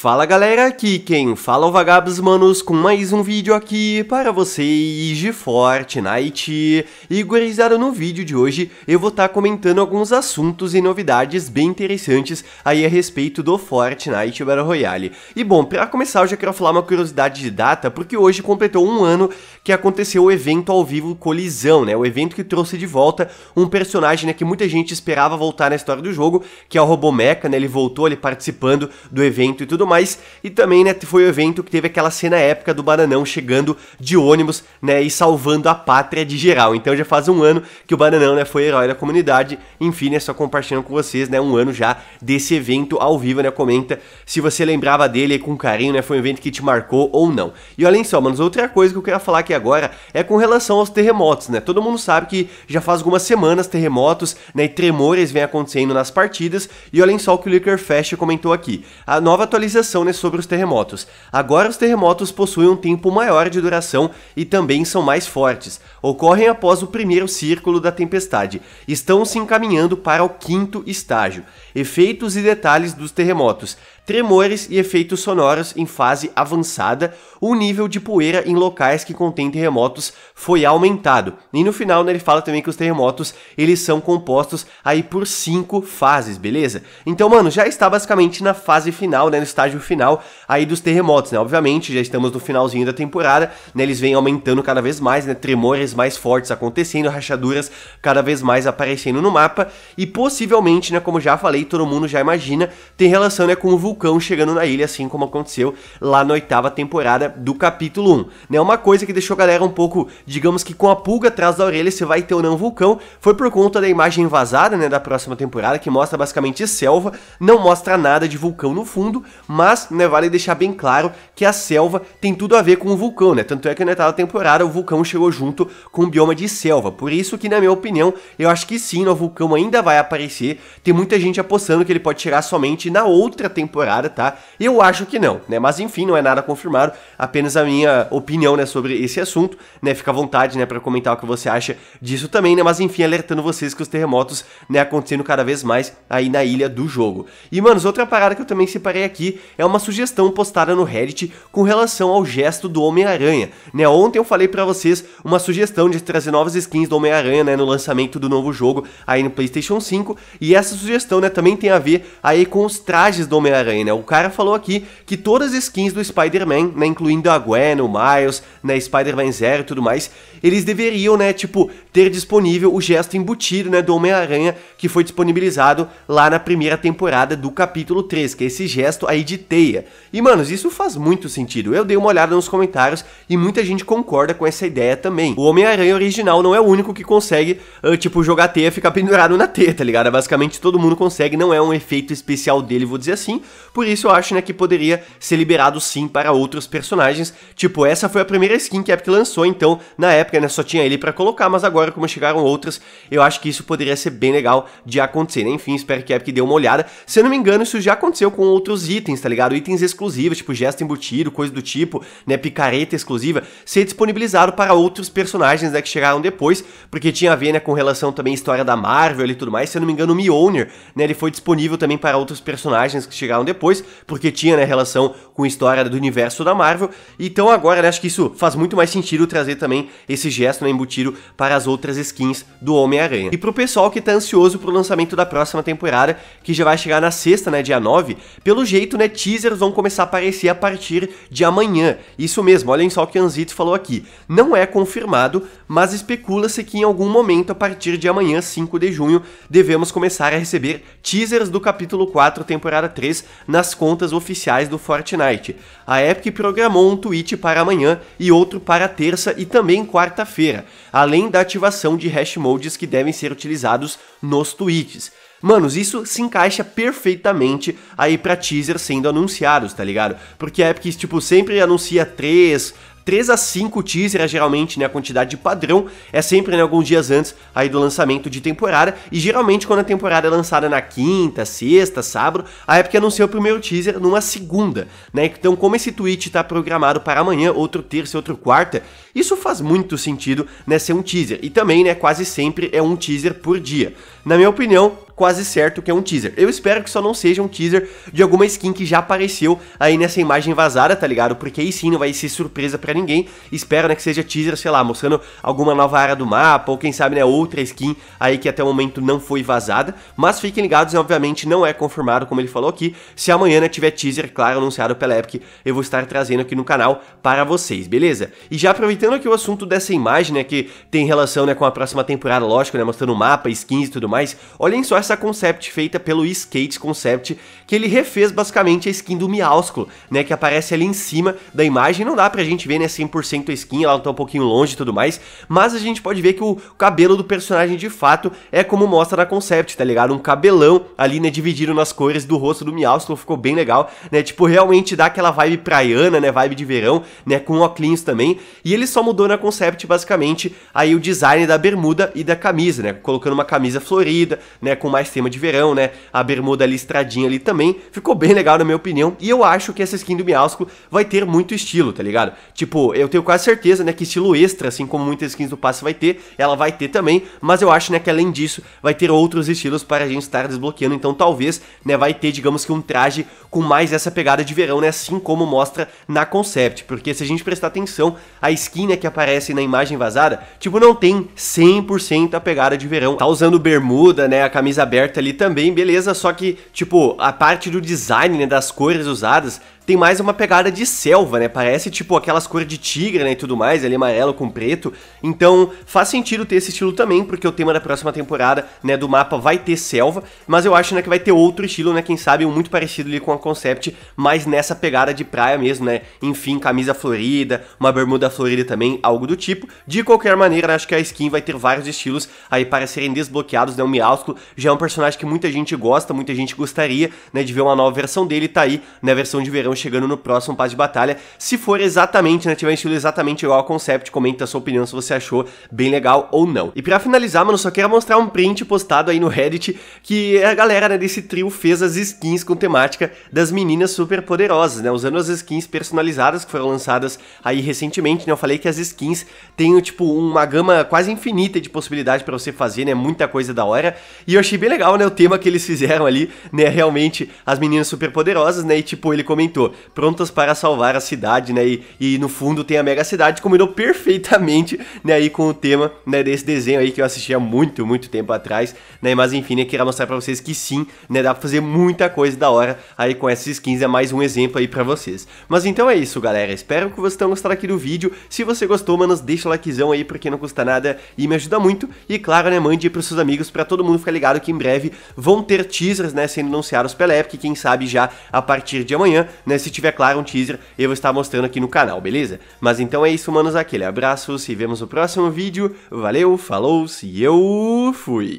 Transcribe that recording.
Fala galera, aqui quem fala é o Vagabos Manos com mais um vídeo aqui para vocês de Fortnite. E gurizada, no vídeo de hoje eu vou estar tá comentando alguns assuntos e novidades bem interessantes aí a respeito do Fortnite Battle Royale. E bom, para começar eu já quero falar uma curiosidade de data, porque hoje completou um ano que aconteceu o evento ao vivo Colisão, né? O evento que trouxe de volta um personagem né, que muita gente esperava voltar na história do jogo, que é o Robomeca, né? Ele voltou ali participando do evento e tudo mais. E também, né, foi o evento que teve aquela cena épica do Bananão chegando de ônibus, né, e salvando a pátria de geral. Então já faz um ano que o Bananão, né, foi herói da comunidade. Enfim, né, só compartilhando com vocês, né, um ano já desse evento ao vivo, né, comenta se você lembrava dele com carinho, né, foi um evento que te marcou ou não. E olhem só, manos, outra coisa que eu quero falar aqui agora é com relação aos terremotos, né, todo mundo sabe que já faz algumas semanas terremotos, né, e tremores vem acontecendo nas partidas, e olhem só o que o Liquor Fest comentou aqui. A nova atualização atualização né, sobre os terremotos. Agora os terremotos possuem um tempo maior de duração e também são mais fortes. Ocorrem após o primeiro círculo da tempestade. Estão se encaminhando para o quinto estágio. Efeitos e detalhes dos terremotos tremores e efeitos sonoros em fase avançada, o nível de poeira em locais que contêm terremotos foi aumentado. E no final né, ele fala também que os terremotos eles são compostos aí por cinco fases, beleza? Então, mano, já está basicamente na fase final, né, no estágio final aí dos terremotos, né? Obviamente, já estamos no finalzinho da temporada, né? Eles vêm aumentando cada vez mais, né, tremores mais fortes acontecendo, rachaduras cada vez mais aparecendo no mapa e possivelmente, né, como já falei, todo mundo já imagina, tem relação né, com o vulcão vulcão chegando na ilha, assim como aconteceu lá na oitava temporada do capítulo 1. Né? Uma coisa que deixou a galera um pouco, digamos que com a pulga atrás da orelha, se vai ter ou não vulcão, foi por conta da imagem vazada né, da próxima temporada, que mostra basicamente selva, não mostra nada de vulcão no fundo, mas né, vale deixar bem claro que a selva tem tudo a ver com o vulcão, né? Tanto é que na oitava temporada o vulcão chegou junto com o bioma de selva. Por isso que, na minha opinião, eu acho que sim, o vulcão ainda vai aparecer. Tem muita gente apostando que ele pode chegar somente na outra temporada temporada, tá? Eu acho que não, né? Mas enfim, não é nada confirmado, apenas a minha opinião, né, sobre esse assunto, né? Fica à vontade, né, para comentar o que você acha disso também, né? Mas enfim, alertando vocês que os terremotos, né, acontecendo cada vez mais aí na ilha do jogo. E, manos, outra parada que eu também separei aqui é uma sugestão postada no Reddit com relação ao gesto do Homem-Aranha, né? Ontem eu falei para vocês uma sugestão de trazer novas skins do Homem-Aranha, né, no lançamento do novo jogo aí no PlayStation 5, e essa sugestão, né, também tem a ver aí com os trajes do Homem-Aranha aí, né? O cara falou aqui que todas as skins do Spider-Man, né, incluindo a Gwen, o Miles, né, Spider-Man Zero e tudo mais, eles deveriam, né, tipo, ter disponível o gesto embutido, né, do Homem-Aranha que foi disponibilizado lá na primeira temporada do capítulo 3, que é esse gesto aí de teia. E, manos, isso faz muito sentido. Eu dei uma olhada nos comentários e muita gente concorda com essa ideia também. O Homem-Aranha original não é o único que consegue, uh, tipo, jogar teia e ficar pendurado na teia, tá ligado? Basicamente todo mundo consegue, não é um efeito especial dele, vou dizer assim, por isso eu acho né, que poderia ser liberado sim para outros personagens. Tipo, essa foi a primeira skin que a Epic lançou, então na época né, só tinha ele para colocar, mas agora como chegaram outras, eu acho que isso poderia ser bem legal de acontecer. Né? Enfim, espero que a Epic dê uma olhada. Se eu não me engano, isso já aconteceu com outros itens, tá ligado? Itens exclusivos, tipo gesto embutido, coisa do tipo, né, picareta exclusiva, ser disponibilizado para outros personagens né, que chegaram depois, porque tinha a ver né, com relação também à história da Marvel e tudo mais. Se eu não me engano, o Mjolnir, né, ele foi disponível também para outros personagens que chegaram depois, porque tinha, né, relação com a história do universo da Marvel. Então agora, né, acho que isso faz muito mais sentido trazer também esse gesto, né, embutido para as outras skins do Homem-Aranha. E pro pessoal que tá ansioso pro lançamento da próxima temporada, que já vai chegar na sexta, né, dia 9, pelo jeito, né, teasers vão começar a aparecer a partir de amanhã. Isso mesmo, olhem só o que Anzito falou aqui. Não é confirmado, mas especula-se que em algum momento, a partir de amanhã, 5 de junho, devemos começar a receber teasers do capítulo 4, temporada 3, nas contas oficiais do Fortnite. A Epic programou um tweet para amanhã e outro para terça e também quarta-feira, além da ativação de hash modes que devem ser utilizados nos tweets. Manos, isso se encaixa perfeitamente aí pra teaser sendo anunciados, tá ligado? Porque a Epic, tipo, sempre anuncia três, 3 a 5 teaser é geralmente né, a quantidade padrão, é sempre né, alguns dias antes aí do lançamento de temporada, e geralmente quando a temporada é lançada na quinta, sexta, sábado, a Epic anuncia o primeiro teaser numa segunda, né? Então, como esse tweet está programado para amanhã, outro terça outro quarta, isso faz muito sentido né, ser um teaser. E também, né, quase sempre é um teaser por dia. Na minha opinião, quase certo que é um teaser. Eu espero que só não seja um teaser de alguma skin que já apareceu aí nessa imagem vazada, tá ligado? Porque aí sim não vai ser surpresa para ninguém. Espero, né, que seja teaser, sei lá, mostrando alguma nova área do mapa ou quem sabe, né, outra skin aí que até o momento não foi vazada. Mas fiquem ligados, obviamente não é confirmado, como ele falou aqui. Se amanhã né, tiver teaser, claro, anunciado pela Epic, eu vou estar trazendo aqui no canal para vocês, beleza? E já aproveitando aqui o assunto dessa imagem, né, que tem relação, né, com a próxima temporada, lógico, né, mostrando o mapa, skins e tudo mais. Olhem só essa essa concept feita pelo Skate Concept, que ele refez basicamente a skin do Miásculo, né, que aparece ali em cima da imagem, não dá pra gente ver, né, 100% a skin, ela tá um pouquinho longe e tudo mais, mas a gente pode ver que o cabelo do personagem de fato é como mostra na concept, tá ligado? Um cabelão ali, né, dividido nas cores do rosto do Miásculo, ficou bem legal, né, tipo, realmente dá aquela vibe praiana, né, vibe de verão, né, com óculos também, e ele só mudou na concept basicamente aí o design da bermuda e da camisa, né, colocando uma camisa florida, né, com uma mais tema de verão, né? A bermuda listradinha ali também ficou bem legal na minha opinião. E eu acho que essa skin do Miausco vai ter muito estilo, tá ligado? Tipo, eu tenho quase certeza, né, que estilo extra, assim como muitas skins do passe vai ter, ela vai ter também, mas eu acho, né, que além disso vai ter outros estilos para a gente estar desbloqueando, então talvez, né, vai ter, digamos que um traje com mais essa pegada de verão, né, assim como mostra na concept, porque se a gente prestar atenção, a skin, né, que aparece na imagem vazada, tipo, não tem 100% a pegada de verão. Tá usando bermuda, né, a camisa aberta ali também, beleza, só que, tipo, a parte do design, né, das cores usadas, tem mais uma pegada de selva, né? Parece tipo aquelas cores de tigre, né, e tudo mais, ali amarelo com preto. Então, faz sentido ter esse estilo também, porque o tema da próxima temporada, né, do mapa vai ter selva, mas eu acho, né, que vai ter outro estilo, né, quem sabe um muito parecido ali com a concept, mas nessa pegada de praia mesmo, né? Enfim, camisa florida, uma bermuda florida também, algo do tipo. De qualquer maneira, né, acho que a skin vai ter vários estilos aí para serem desbloqueados, né? O Miausco já é um personagem que muita gente gosta, muita gente gostaria, né, de ver uma nova versão dele, tá aí, na né, versão de verão chegando no próximo passo de batalha. Se for exatamente, né, tiver um estilo exatamente igual ao concept, comenta a sua opinião se você achou bem legal ou não. E para finalizar, mano, só quero mostrar um print postado aí no Reddit que a galera né, desse trio fez as skins com temática das meninas super poderosas, né, usando as skins personalizadas que foram lançadas aí recentemente, né, eu falei que as skins têm, tipo, uma gama quase infinita de possibilidade para você fazer, né, muita coisa da hora, e eu achei bem legal, né, o tema que eles fizeram ali, né, realmente as meninas super poderosas, né, e tipo, ele comentou, prontas para salvar a cidade, né? E, e no fundo tem a mega cidade, combinou perfeitamente, né? Aí com o tema, né? Desse desenho aí que eu assisti há muito, muito tempo atrás, né? Mas enfim, né? Queria mostrar pra vocês que sim, né? Dá pra fazer muita coisa da hora aí com essas skins. É mais um exemplo aí pra vocês. Mas então é isso, galera. Espero que vocês tenham gostado aqui do vídeo. Se você gostou, manos, deixa o likezão aí porque não custa nada e me ajuda muito. E claro, né? Mande aí pros seus amigos pra todo mundo ficar ligado que em breve vão ter teasers, né? Sendo anunciados pela Epic, quem sabe já a partir de amanhã, né? se tiver claro um teaser, eu vou estar mostrando aqui no canal, beleza? Mas então é isso, manos, aquele abraço, se vemos no próximo vídeo, valeu, falou, se eu fui!